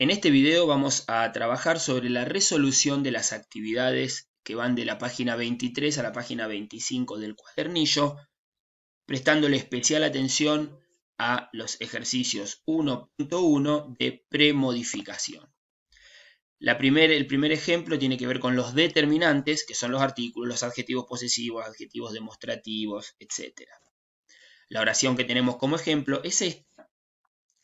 En este video vamos a trabajar sobre la resolución de las actividades que van de la página 23 a la página 25 del cuadernillo, prestándole especial atención a los ejercicios 1.1 de premodificación. el primer ejemplo tiene que ver con los determinantes, que son los artículos, los adjetivos posesivos, adjetivos demostrativos, etc. La oración que tenemos como ejemplo es esta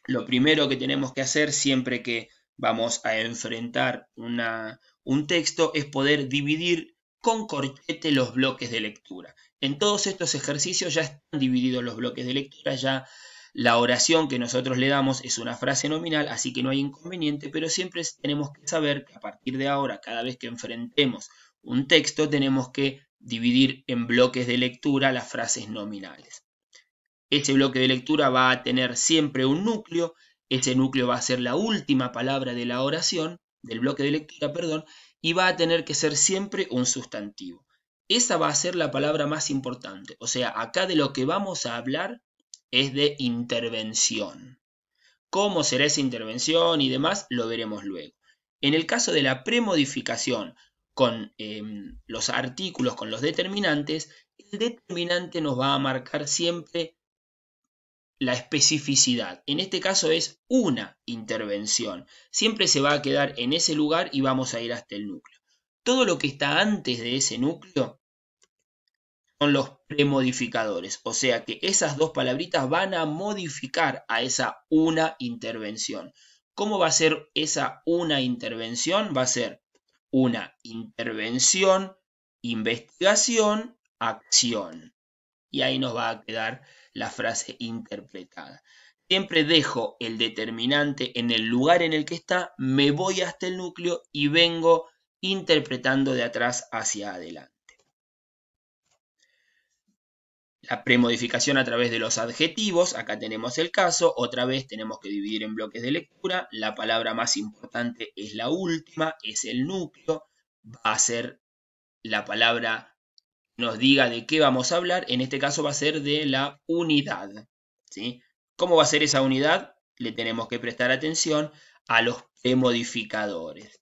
lo primero que tenemos que hacer siempre que vamos a enfrentar un texto es poder dividir con corchete los bloques de lectura. En todos estos ejercicios ya están divididos los bloques de lectura, ya la oración que nosotros le damos es una frase nominal, así que no hay inconveniente, pero siempre tenemos que saber que a partir de ahora, cada vez que enfrentemos un texto, tenemos que dividir en bloques de lectura las frases nominales. Este bloque de lectura va a tener siempre un núcleo, ese núcleo va a ser la última palabra de la oración, del bloque de lectura, perdón, y va a tener que ser siempre un sustantivo. Esa va a ser la palabra más importante. O sea, acá de lo que vamos a hablar es de intervención. Cómo será esa intervención y demás, lo veremos luego. En el caso de la premodificación con em, los artículos, con los determinantes, el determinante nos va a marcar siempre la especificidad. En este caso es una intervención. Siempre se va a quedar en ese lugar y vamos a ir hasta el núcleo. Todo lo que está antes de ese núcleo son los premodificadores. O sea que esas dos palabritas van a modificar a esa una intervención. ¿Cómo va a ser esa una intervención? Va a ser una intervención, investigación, acción y ahí nos va a quedar la frase interpretada. Siempre dejo el determinante en el lugar en el que está, me voy hasta el núcleo y vengo interpretando de atrás hacia adelante. La premodificación a través de los adjetivos, acá tenemos el caso, otra vez tenemos que dividir en bloques de lectura, la palabra más importante es la última, es el núcleo, va a ser la palabra nos diga de qué vamos a hablar, en este caso va a ser de la unidad. ¿sí? ¿Cómo va a ser esa unidad? Le tenemos que prestar atención a los premodificadores.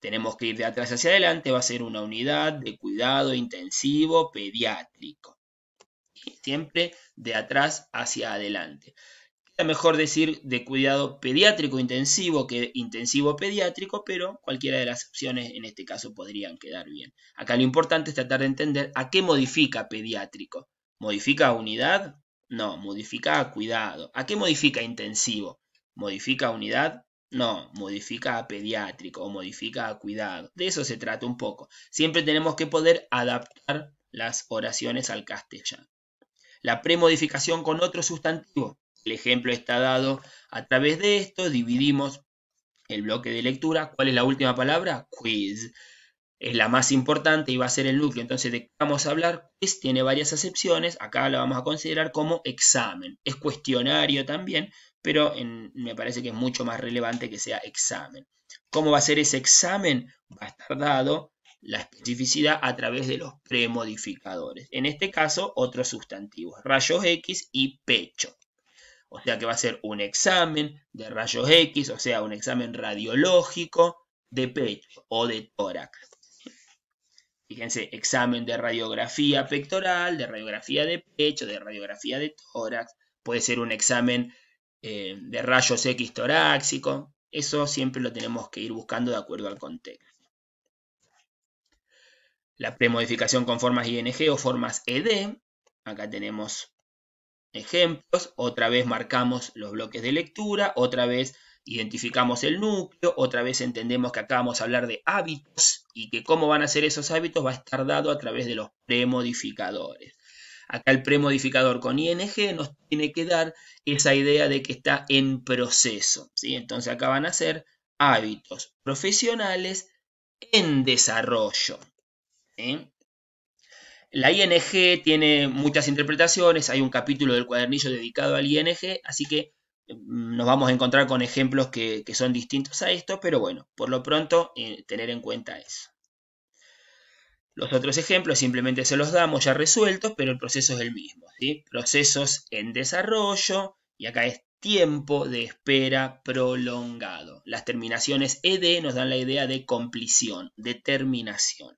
Tenemos que ir de atrás hacia adelante, va a ser una unidad de cuidado intensivo pediátrico. Siempre de atrás hacia adelante mejor decir de cuidado pediátrico intensivo que intensivo pediátrico, pero cualquiera de las opciones en este caso podrían quedar bien. Acá lo importante es tratar de entender a qué modifica pediátrico. ¿Modifica unidad? No, modifica cuidado. ¿A qué modifica intensivo? ¿Modifica unidad? No, modifica a pediátrico o modifica a cuidado. De eso se trata un poco. Siempre tenemos que poder adaptar las oraciones al castellano. La premodificación con otro sustantivo. El ejemplo está dado a través de esto, dividimos el bloque de lectura. ¿Cuál es la última palabra? Quiz. Es la más importante y va a ser el núcleo. Entonces, ¿de qué vamos a hablar? Quiz tiene varias acepciones. Acá la vamos a considerar como examen. Es cuestionario también, pero me parece que es mucho más relevante que sea examen. ¿Cómo va a ser ese examen? Va a estar dado la especificidad a través de los premodificadores. En este caso, otros sustantivos, rayos X y pecho o sea que va a ser un examen de rayos X, o sea, un examen radiológico de pecho o de tórax. Fíjense, examen de radiografía pectoral, de radiografía de pecho, de radiografía de tórax, puede ser un examen eh, de rayos X torácico, eso siempre lo tenemos que ir buscando de acuerdo al contexto. La premodificación con formas ING o formas ED, acá tenemos ejemplos, otra vez marcamos los bloques de lectura, otra vez identificamos el núcleo, otra vez entendemos que acá vamos a hablar de hábitos y que cómo van a ser esos hábitos va a estar dado a través de los premodificadores. Acá el premodificador con ing nos tiene que dar esa idea de que está en proceso. ¿sí? Entonces acá van a ser hábitos profesionales en desarrollo. La ING tiene muchas interpretaciones, hay un capítulo del cuadernillo dedicado al ING, así que mm, nos vamos a encontrar con ejemplos que, son distintos a esto, pero bueno, por lo pronto eh, tener en cuenta eso. Los otros ejemplos simplemente se los damos ya resueltos, pero el proceso es el mismo. Procesos en desarrollo, y acá es tiempo de espera prolongado. Las terminaciones ED nos dan la idea de complición, de terminación.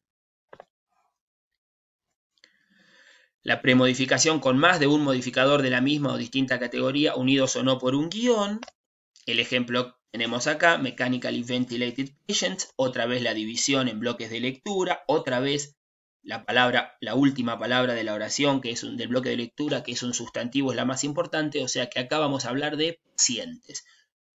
La premodificación con más de un modificador de la misma o distinta categoría unidos o no por un guión. El ejemplo tenemos acá, Mechanically Ventilated Patients, otra vez la división en bloques de lectura, otra vez la palabra, la última palabra de la oración, que es un, del bloque de lectura, que es un sustantivo, es la más importante, o sea que acá vamos a hablar de pacientes.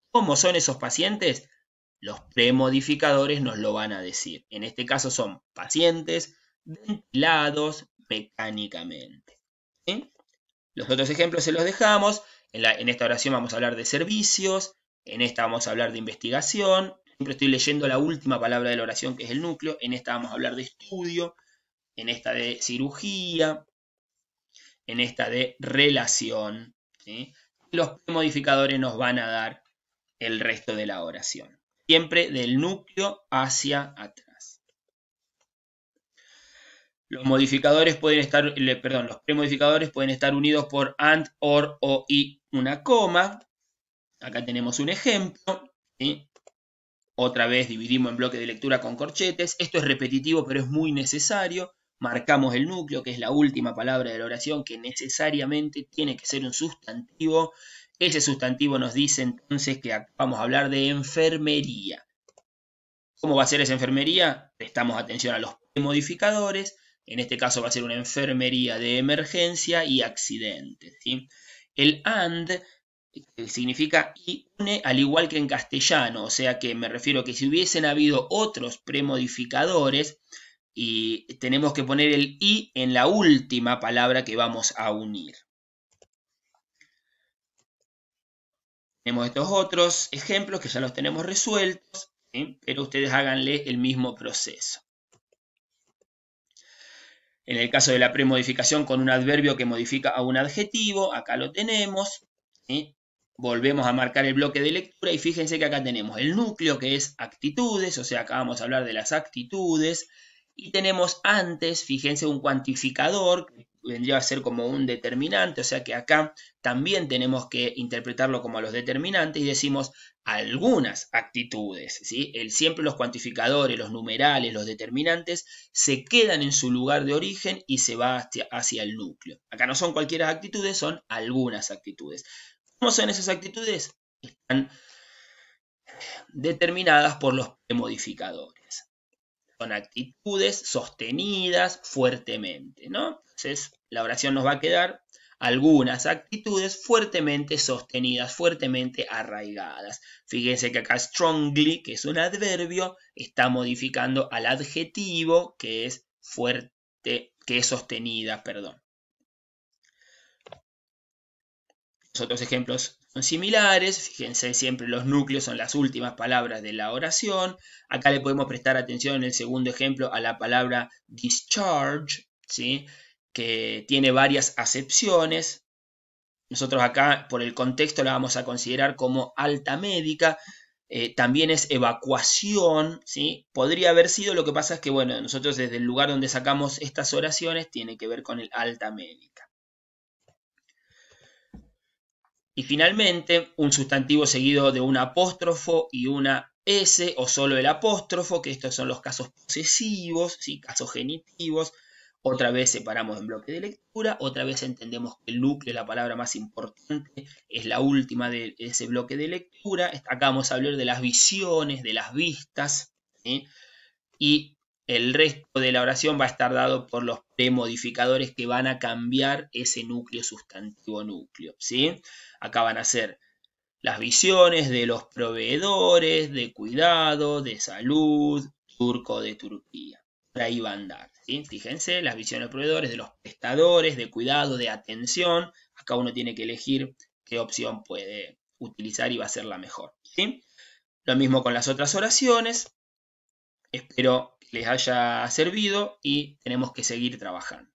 ¿Cómo son esos pacientes? Los premodificadores nos lo van a decir. En este caso son pacientes, ventilados, mecánicamente. Los otros ejemplos se los dejamos. En, esta oración vamos a hablar de servicios, en esta vamos a hablar de investigación. Siempre estoy leyendo la última palabra de la oración, que es el núcleo. En esta vamos a hablar de estudio, en esta de cirugía, en esta de relación. Los modificadores nos van a dar el resto de la oración. Siempre del núcleo hacia atrás. Los modificadores pueden estar, perdón, los premodificadores pueden estar unidos por and, or o y una coma. Acá tenemos un ejemplo. Otra vez dividimos en bloque de lectura con corchetes. Esto es repetitivo, pero es muy necesario. Marcamos el núcleo, que es la última palabra de la oración, que necesariamente tiene que ser un sustantivo. Ese sustantivo nos dice entonces que vamos a hablar de enfermería. ¿Cómo va a ser esa enfermería? Prestamos atención a los modificadores en este caso va a ser una enfermería de emergencia y accidentes. ¿sí? El AND significa y une al igual que en castellano, o sea que me refiero a que si hubiesen habido otros premodificadores, y tenemos que poner el i en la última palabra que vamos a unir. Tenemos estos otros ejemplos que ya los tenemos resueltos, pero ustedes háganle el mismo proceso. En el caso de la premodificación con un adverbio que modifica a un adjetivo, acá lo tenemos. Volvemos a marcar el bloque de lectura y fíjense que acá tenemos el núcleo que es actitudes, o sea, acá vamos a hablar de las actitudes. Y tenemos antes, fíjense, un cuantificador vendría a ser como un determinante, o sea que acá también tenemos que interpretarlo como a los determinantes y decimos algunas actitudes, ¿sí? El, siempre los cuantificadores, los numerales, los determinantes se quedan en su lugar de origen y se va hacia, el núcleo. Acá no son cualquiera actitudes, son algunas actitudes. ¿Cómo son esas actitudes? Están determinadas por los modificadores son actitudes sostenidas fuertemente, ¿no? Entonces, la oración nos va a quedar algunas actitudes fuertemente sostenidas, fuertemente arraigadas. Fíjense que acá strongly, que es un adverbio, está modificando al adjetivo que es fuerte, que es sostenida, perdón. otros ejemplos son similares, fíjense siempre los núcleos son las últimas palabras de la oración. Acá le podemos prestar atención en el segundo ejemplo a la palabra discharge, ¿sí? que tiene varias acepciones. Nosotros acá por el contexto la vamos a considerar como alta médica, eh, también es evacuación, ¿sí? Podría haber sido, lo que pasa es que, bueno, nosotros desde el lugar donde sacamos estas oraciones tiene que ver con el alta médica. Y finalmente, un sustantivo seguido de un apóstrofo y una S o solo el apóstrofo, que estos son los casos posesivos, casos genitivos. Otra vez separamos en bloque de lectura, otra vez entendemos que el núcleo, la palabra más importante, es la última de ese bloque de lectura. Acá vamos a hablar de las visiones, de las vistas. Y el resto de la oración va a estar dado por los premodificadores que van a cambiar ese núcleo sustantivo núcleo. ¿sí? Acá van a ser las visiones de los proveedores, de cuidado, de salud, turco de Turquía. Por ahí van a dar, ¿sí? Fíjense, las visiones de los proveedores, de los prestadores, de cuidado, de atención. Acá uno tiene que elegir qué opción puede utilizar y va a ser la mejor. ¿sí? Lo mismo con las otras oraciones. Espero que les haya servido y tenemos que seguir trabajando.